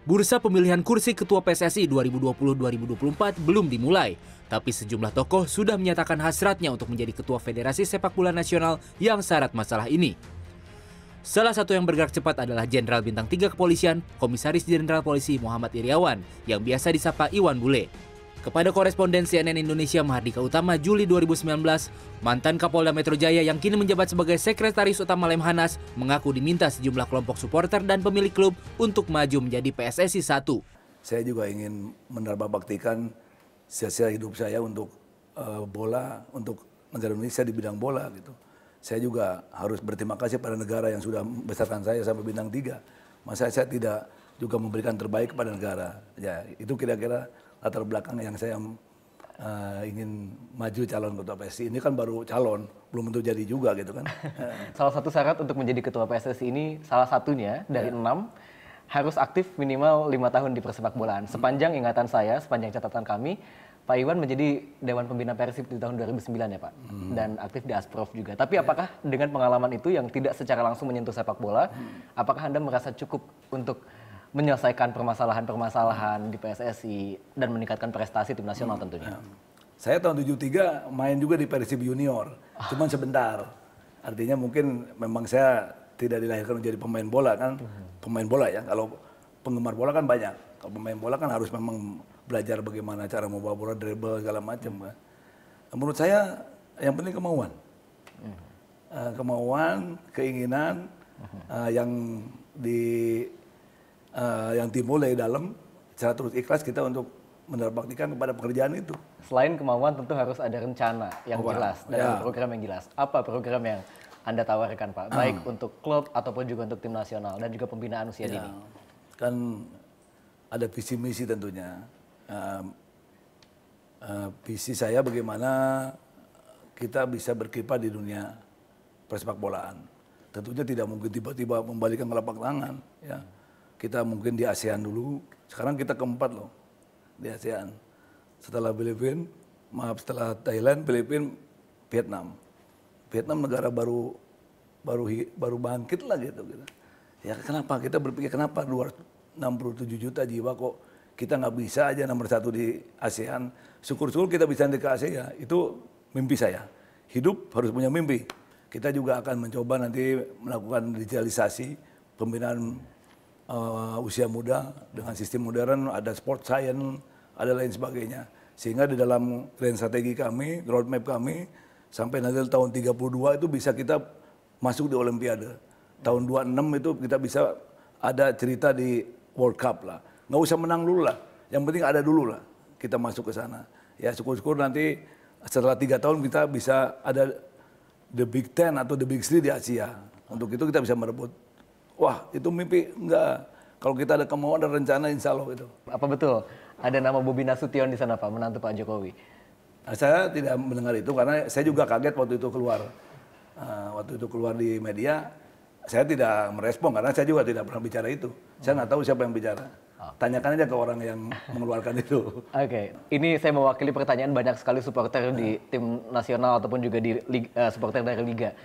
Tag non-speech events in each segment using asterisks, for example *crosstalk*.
Bursa pemilihan kursi Ketua PSSI 2020-2024 belum dimulai, tapi sejumlah tokoh sudah menyatakan hasratnya untuk menjadi Ketua Federasi Sepak Bola Nasional yang syarat masalah ini. Salah satu yang bergerak cepat adalah Jenderal Bintang 3 Kepolisian, Komisaris Jenderal Polisi Muhammad Iriawan, yang biasa disapa Iwan Bule. Kepada koresponden CNN Indonesia Mahardika Utama Juli 2019, mantan Kapolda Metro Jaya yang kini menjabat sebagai Sekretaris Utama Lemhanas mengaku diminta sejumlah kelompok supporter dan pemilik klub untuk maju menjadi PSSI 1. Saya juga ingin menerba baktikan sia-sia hidup saya untuk uh, bola, untuk negara Indonesia di bidang bola gitu. Saya juga harus berterima kasih pada negara yang sudah membesarkan saya sampai bidang tiga. Masa saya tidak juga memberikan terbaik kepada negara. Ya, itu kira-kira latar belakang yang saya uh, ingin maju calon ketua PSSI ini kan baru calon, belum tentu jadi juga gitu kan. *laughs* salah satu syarat untuk menjadi ketua PSSI ini salah satunya dari ya. enam harus aktif minimal lima tahun di persepak bolaan. Sepanjang ingatan saya, sepanjang catatan kami, Pak Iwan menjadi Dewan Pembina Persib di tahun 2009 ya Pak, hmm. dan aktif di asprof juga. Tapi ya. apakah dengan pengalaman itu yang tidak secara langsung menyentuh sepak bola, hmm. apakah Anda merasa cukup untuk menyelesaikan permasalahan-permasalahan di PSSI dan meningkatkan prestasi tim nasional hmm. tentunya. Ya. Saya tahun 73 main juga di Persib Junior, ah. cuman sebentar. Artinya mungkin memang saya tidak dilahirkan menjadi pemain bola kan, hmm. pemain bola ya. Kalau penggemar bola kan banyak. Kalau pemain bola kan harus memang belajar bagaimana cara membawa bola, dribble segala macam kan. Nah, menurut saya yang penting kemauan. Hmm. Eh, kemauan, keinginan uh, yang di uh, yang timbul dari dalam secara terus ikhlas kita untuk menerbaktikan kepada pekerjaan itu. Selain kemauan tentu harus ada rencana yang oh, jelas dan ya. program yang jelas. Apa program yang Anda tawarkan Pak? Baik ah. untuk klub ataupun juga untuk tim nasional dan juga pembinaan usia ya. dini. Kan ada visi misi tentunya. Uh, uh, visi saya bagaimana kita bisa berkipar di dunia persepak bolaan. Tentunya tidak mungkin tiba-tiba membalikkan kelapak tangan ya. Hmm kita mungkin di ASEAN dulu. Sekarang kita keempat loh di ASEAN. Setelah Filipina, maaf setelah Thailand, Filipina, Vietnam. Vietnam negara baru baru baru bangkit lah gitu kita. Gitu. Ya kenapa kita berpikir kenapa 267 juta jiwa kok kita nggak bisa aja nomor satu di ASEAN. Syukur-syukur kita bisa di ASEAN ya. Itu mimpi saya. Hidup harus punya mimpi. Kita juga akan mencoba nanti melakukan digitalisasi pembinaan uh, usia muda dengan sistem modern ada sport science ada lain sebagainya sehingga di dalam grand strategi kami roadmap kami sampai nanti tahun 32 itu bisa kita masuk di olimpiade tahun 26 itu kita bisa ada cerita di World Cup lah nggak usah menang dulu lah yang penting ada dulu lah kita masuk ke sana ya syukur-syukur nanti setelah tiga tahun kita bisa ada the big ten atau the big three di Asia untuk itu kita bisa merebut Wah, itu mimpi enggak. Kalau kita ada kemauan dan rencana insya Allah itu. Apa betul ada nama Bobi Nasution di sana Pak, menantu Pak Jokowi? Nah, saya tidak mendengar itu karena saya juga kaget waktu itu keluar. Uh, waktu itu keluar di media, saya tidak merespon karena saya juga tidak pernah bicara itu. Saya nggak tahu siapa yang bicara. Ah. Tanyakan aja ke orang yang mengeluarkan itu. *laughs* Oke, okay. ini saya mewakili pertanyaan banyak sekali supporter di ah. tim nasional ataupun juga di uh, supporter dari liga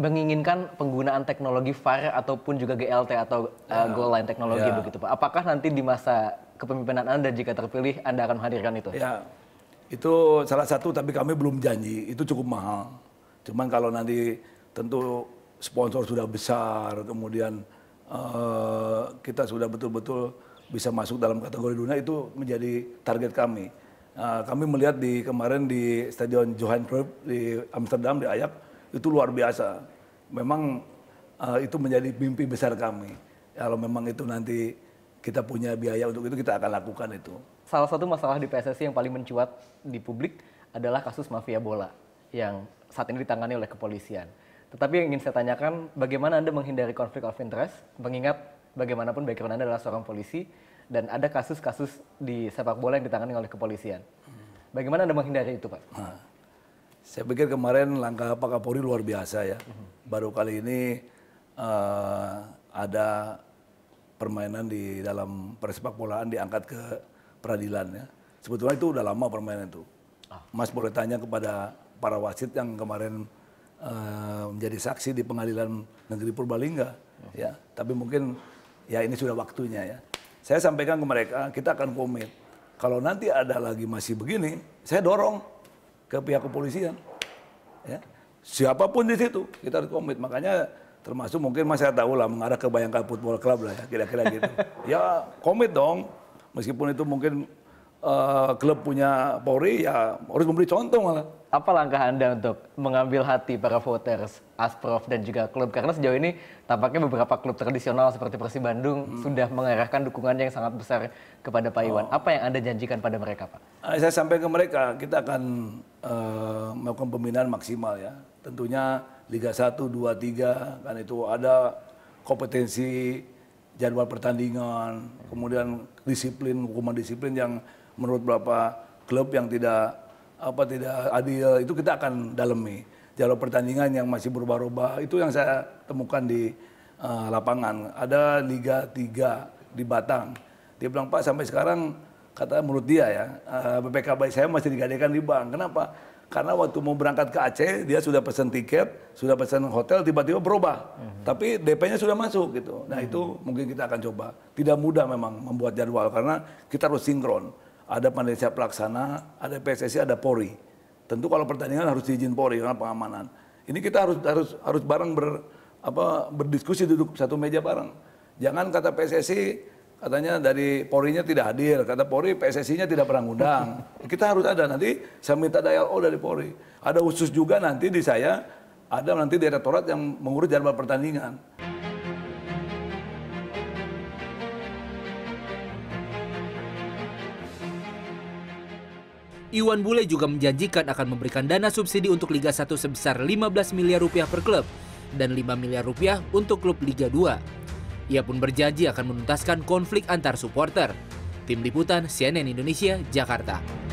menginginkan penggunaan teknologi VAR ataupun juga GLT atau uh, eh, yeah. goal line teknologi yeah. begitu Pak. Apakah nanti di masa kepemimpinan Anda jika terpilih Anda akan menghadirkan itu? Ya. Itu salah satu tapi kami belum janji. Itu cukup mahal. Cuman kalau nanti tentu sponsor sudah besar, kemudian uh, kita sudah betul-betul bisa masuk dalam kategori dunia itu menjadi target kami. Uh, kami melihat di kemarin di Stadion Johan Cruyff di Amsterdam di Ayak itu luar biasa. Memang uh, itu menjadi mimpi besar kami. Kalau memang itu nanti kita punya biaya untuk itu kita akan lakukan itu. Salah satu masalah di PSSI yang paling mencuat di publik adalah kasus mafia bola yang saat ini ditangani oleh kepolisian. Tetapi yang ingin saya tanyakan, bagaimana Anda menghindari konflik of interest, mengingat bagaimanapun background Anda adalah seorang polisi, dan ada kasus-kasus di sepak bola yang ditangani oleh kepolisian. Bagaimana Anda menghindari itu, Pak? Nah, saya pikir kemarin langkah Pak Kapolri luar biasa ya. Baru kali ini uh, ada permainan di dalam persepak bolaan diangkat ke peradilan ya. Sebetulnya itu udah lama permainan itu. Ah. Mas boleh tanya kepada para wasit yang kemarin uh, menjadi saksi di pengadilan negeri Purbalingga ya. Tapi mungkin ya ini sudah waktunya ya. Saya sampaikan ke mereka kita akan komit. Kalau nanti ada lagi masih begini, saya dorong ke pihak kepolisian. Ya. Siapapun di situ kita harus komit. Makanya termasuk mungkin masih saya tahu lah mengarah ke Bayangkara Football Club lah ya kira-kira gitu. *laughs* ya komit dong. Meskipun itu mungkin uh, klub punya Polri ya harus memberi contoh malah apa langkah Anda untuk mengambil hati para voters, Asprof dan juga klub? Karena sejauh ini tampaknya beberapa klub tradisional seperti Persib Bandung hmm. sudah mengarahkan dukungan yang sangat besar kepada Pak Iwan. Oh. Apa yang Anda janjikan pada mereka, Pak? Eh, saya sampai ke mereka, kita akan uh, melakukan pembinaan maksimal ya. Tentunya Liga 1, 2, 3, kan itu ada kompetensi jadwal pertandingan, kemudian disiplin, hukuman disiplin yang menurut beberapa klub yang tidak apa tidak adil itu kita akan dalami. Jalur pertandingan yang masih berubah-ubah itu yang saya temukan di uh, lapangan. Ada Liga tiga di Batang. Dia bilang, "Pak, sampai sekarang kata menurut dia ya, uh, eh, BPKB saya masih digadaikan di bank. Kenapa? Karena waktu mau berangkat ke Aceh, dia sudah pesan tiket, sudah pesan hotel, tiba-tiba berubah. Mm -hmm. Tapi DP-nya sudah masuk gitu. Nah, mm -hmm. itu mungkin kita akan coba. Tidak mudah memang membuat jadwal karena kita harus sinkron ada panitia pelaksana, ada PSSI, ada Polri. Tentu kalau pertandingan harus diizin Polri karena pengamanan. Ini kita harus harus harus bareng ber, apa, berdiskusi duduk satu meja bareng. Jangan kata PSSI katanya dari Polri-nya tidak hadir, kata Polri PSSI-nya tidak pernah ngundang. *laughs* Kita harus ada nanti saya minta dial O oh, dari Polri. Ada khusus juga nanti di saya ada nanti direktorat yang mengurus jadwal pertandingan. Iwan Bule juga menjanjikan akan memberikan dana subsidi untuk Liga 1 sebesar 15 miliar rupiah per klub dan 5 miliar rupiah untuk klub Liga 2. Ia pun berjanji akan menuntaskan konflik antar supporter. Tim Liputan CNN Indonesia, Jakarta.